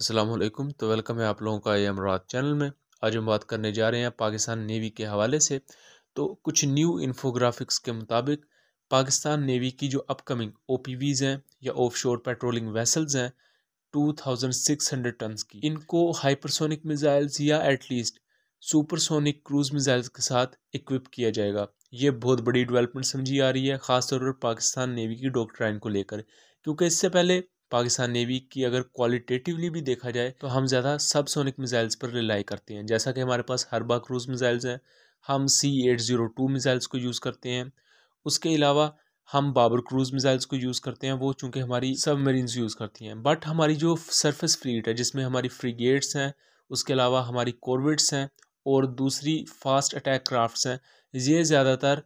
असलम तो वेलकम है आप लोगों का ये अमरात चैनल में आज हम बात करने जा रहे हैं पाकिस्तान नेवी के हवाले से तो कुछ न्यू इन्फोग्राफिक्स के मुताबिक पाकिस्तान नेवी की जो अपकमिंग ओ हैं या ऑफशोर पेट्रोलिंग वेसल्स हैं 2600 टन की इनको हाइपरसोनिक मिज़ाइल्स या एटलीस्ट सुपरसोनिक क्रूज़ मिज़ाइल्स के साथ इक्विप किया जाएगा ये बहुत बड़ी डिवेलपमेंट समझी आ रही है ख़ासतौर पर पाकिस्तान नेवी की डॉक्ट्राइन को लेकर क्योंकि इससे पहले पाकिस्तान नेवी की अगर क्वालिटेटिवली भी देखा जाए तो हम ज़्यादा सब सोनिक मिसाइल्स पर रिलाई करते हैं जैसा कि हमारे पास हरबा क्रूज मिसाइल्स हैं हम C eight zero two missiles को यूज़ करते हैं उसके अलावा हम बाबर क्रूज मिसाइल्स को यूज़ करते हैं वो चूँकि हमारी सबमरीन्स यूज़ करती हैं बट हमारी जो सरफेस फ्लीट है जिसमें हमारी फ्रीगेट्स हैं उसके अलावा हमारी कॉर्वेट्स हैं और दूसरी फास्ट अटैक क्राफ्ट्स हैं ये ज़्यादातर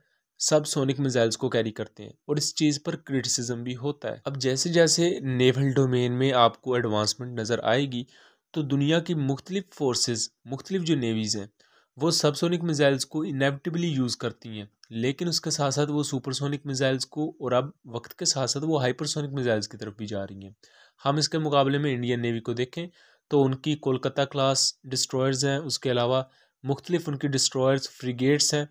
सब सोनिक मिसाइल्स को कैरी करते हैं और इस चीज़ पर क्रिटिसिज्म भी होता है अब जैसे जैसे नेवल डोमेन में आपको एडवांसमेंट नज़र आएगी तो दुनिया की मुख्तलिफ फोर्सेस मुख्तलिफ जो नेवीज़ हैं वो सबसोनिक मिसाइल्स को इनेविटेबली यूज़ करती हैं लेकिन उसके साथ साथ वो सुपरसोनिक मिसाइल्स को और अब वक्त के साथ साथ वो हाइपरसोनिक मिसाइल्स की तरफ भी जा रही हैं हम इसके मुकाबले में इंडियन नेवी को देखें तो उनकी कोलकाता क्लास डिस्ट्रॉयर्स हैं उसके अलावा मुख्तलिफ उनकी डिस्ट्रॉयर्स फ्रिगेट्स हैं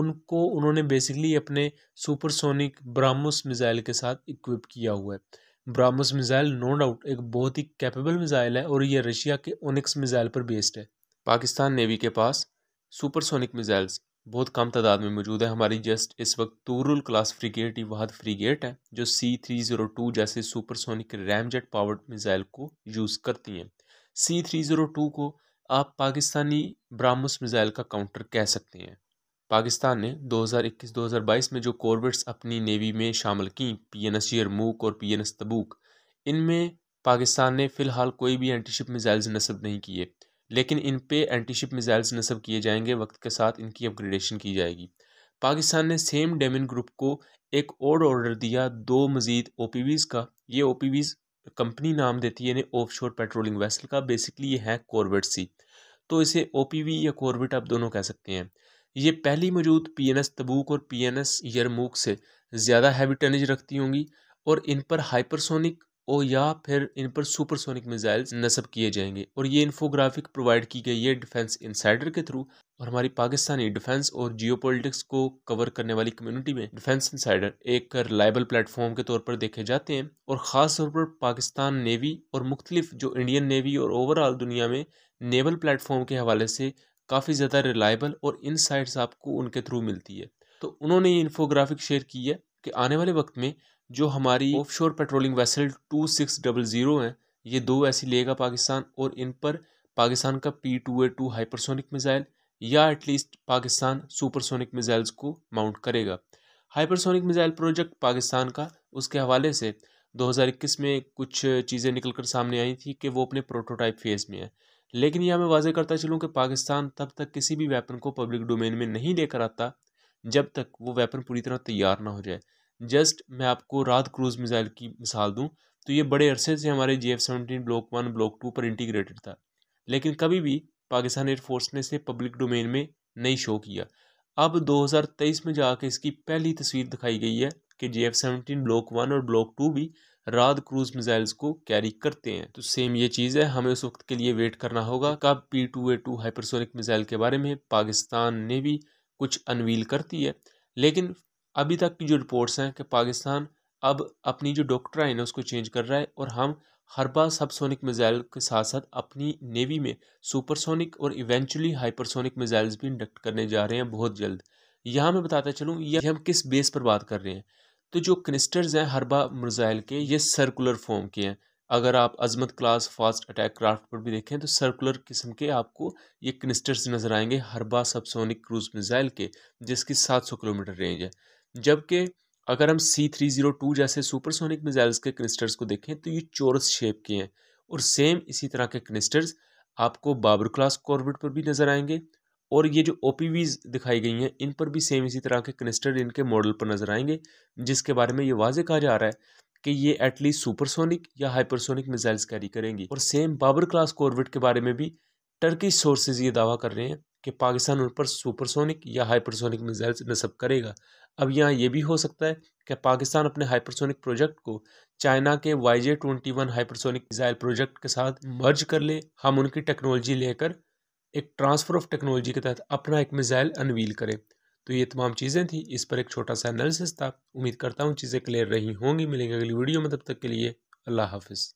उनको उन्होंने बेसिकली अपने सुपरसोनिक ब्राह्मोस मिज़ाइल के साथ इक्विप किया हुआ है ब्राह्मोस मिज़ाइल नो डाउट एक बहुत ही कैपेबल मिज़ाइल है और ये रशिया के ओनिक्स मिज़ाइल पर बेस्ड है पाकिस्तान नेवी के पास सुपरसोनिक मिज़ाइल्स बहुत कम तादाद में मौजूद है हमारी जस्ट इस वक्त तूरुल क्लास फ्रिगेट ही वहाद फ्रिगेट है जो सी थ्री ज़ीरो टू जैसे सुपरसोनिक रैमजेट पावर्ड मिज़ाइल को यूज़ करती हैं सी थ्री ज़ीरो टू को आप पाकिस्तानी ब्राह्मोस मिज़ाइल का काउंटर कह सकते हैं पाकिस्तान ने 2021-2022 में जो कॉर्बेट्स अपनी नेवी में शामिल की पी एन एस यरमूक और पी एन एस तबूक इनमें पाकिस्तान ने फ़िलहाल कोई भी एंटीशिप मिज़ाइल्स नस्ब नहीं किए लेकिन इन पे एंटीशिप मिज़ाइल्स नस्ब किए जाएंगे वक्त के साथ इनकी अपग्रेडेशन की जाएगी पाकिस्तान ने सेम डेमिन ग्रुप को एक और ऑर्डर दिया दो मज़ीद ओ का ये ओ कंपनी नाम देती है ऑफ शोर पेट्रोलिंग वेसल का बेसिकली ये है कॉर्बेट सी तो इसे ओ या कॉर्बेट आप दोनों कह सकते हैं ये पहली मौजूद पी एन एस तबूक और पी एन एस यरमूक से ज़्यादा हैवी टनेज रखती होंगी और इन पर हाइपरसोनिक और या फिर इन पर सुपरसोनिक मिसाइल्स नस्ब किए जाएंगे और ये इन्फोग्राफिक प्रोवाइड की गई है डिफेंस इंसाइडर के थ्रू और हमारी पाकिस्तानी डिफेंस और जियोपॉलिटिक्स को कवर करने वाली कम्युनिटी में डिफेंस इंसाइडर एक रिलायबल प्लेटफॉर्म के तौर पर देखे जाते हैं और ख़ास तौर पर पाकिस्तान नेवी और मुख्तलिफ जो इंडियन नेवी और ओवरऑल दुनिया में नेवल प्लेटफॉर्म के हवाले से काफ़ी ज़्यादा रिलायबल और इनसाइट्स आपको उनके थ्रू मिलती है तो उन्होंने ये इन्फोग्राफिक शेयर की है कि आने वाले वक्त में जो हमारी off patrolling vessel two six double zero हैं ये दो ऐसी लेगा पाकिस्तान और इन पर पाकिस्तान का P two A two hypersonic missile या एटलीस्ट पाकिस्तान सुपरसोनिक मिज़ाइल्स को माउंट करेगा हाइपरसोनिक मिज़ाइल प्रोजेक्ट पाकिस्तान का उसके हवाले से 2021 में कुछ चीज़ें निकलकर सामने आई थी कि वो अपने प्रोटोटाइप फेज़ में है लेकिन यह मैं वाजे करता चलूँ कि पाकिस्तान तब तक किसी भी वेपन को पब्लिक डोमेन में नहीं लेकर आता जब तक वो वेपन पूरी तरह तैयार ना हो जाए जस्ट मैं आपको रात क्रूज़ मिज़ाइल की मिसाल दूँ तो ये बड़े अरसे से हमारे G F seventeen block one block two पर इंटीग्रेटेड था लेकिन कभी भी पाकिस्तान एयरफोर्स ने इसे पब्लिक डोमेन में नहीं शो किया अब 2023 में जाके इसकी पहली तस्वीर दिखाई गई है कि J F seventeen block one और ब्लॉक टू भी राद क्रूज मिसाइल्स को कैरी करते हैं तो सेम ये चीज़ है हमें उस वक्त के लिए वेट करना होगा कब P two A two hypersonic missile के बारे में पाकिस्तान ने भी कुछ अनवील करती है लेकिन अभी तक की जो रिपोर्ट्स हैं कि पाकिस्तान अब अपनी जो डॉक्टर है उसको चेंज कर रहा है और हम हर बार सबसोनिक मिसाइल के साथ साथ अपनी नेवी में सुपरसोनिक और इवेंचुअली हाइपरसोनिक मिसाइल्स भी इंडक्ट करने जा रहे हैं बहुत जल्द यहाँ मैं बताता चलूँ ये हम किस बेस पर बात कर रहे हैं तो जो क्रिस्टर्स हैं हरबा मिज़ाइल के ये सर्कुलर फॉर्म के हैं अगर आप Azmat class fast attack craft पर भी देखें तो सर्कुलर किस्म के आपको ये क्निस्टर्स नज़र आएंगे हरबा सबसोनिक क्रूज मिज़ाइल के जिसकी 700 किलोमीटर रेंज है जबकि अगर हम सी थ्री ज़ीरो टू जैसे सुपरसोनिक मिज़ाइल्स के क्निस्टर्स को देखें तो ये चोरस शेप के हैं और सेम इसी तरह के क्निस्टर्स आपको बाबर क्लास कॉर्बिट पर भी नज़र आएंगे और ये जो ओ दिखाई गई हैं इन पर भी सेम इसी तरह के क्रिस्टर इनके मॉडल पर नज़र आएंगे जिसके बारे में ये वाजे कहा जा रहा है कि ये एटलीस्ट सुपरसोनिक या हाइपरसोनिक मिसाइल्स कैरी करेंगी और सेम बाबर क्लास कॉर्बिट के बारे में भी टर्किश सोर्सेज ये दावा कर रहे हैं कि पाकिस्तान उन पर सुपरसोनिक या हाइपरसोनिक मिसाइल्स नस्ब करेगा अब यहाँ ये भी हो सकता है कि पाकिस्तान अपने हाइपरसोनिक प्रोजेक्ट को चाइना के Y J twenty one hypersonic missile project के साथ मर्ज कर ले हम उनकी टेक्नोलॉजी लेकर एक ट्रांसफ़र ऑफ टेक्नोलॉजी के तहत अपना एक मिज़ाइल अनवील करें तो ये तमाम चीज़ें थी इस पर एक छोटा सा एनालिसिस था उम्मीद करता हूँ चीज़ें क्लियर रही होंगी मिलेंगे अगली वीडियो में तब तक के लिए अल्लाह हाफिज़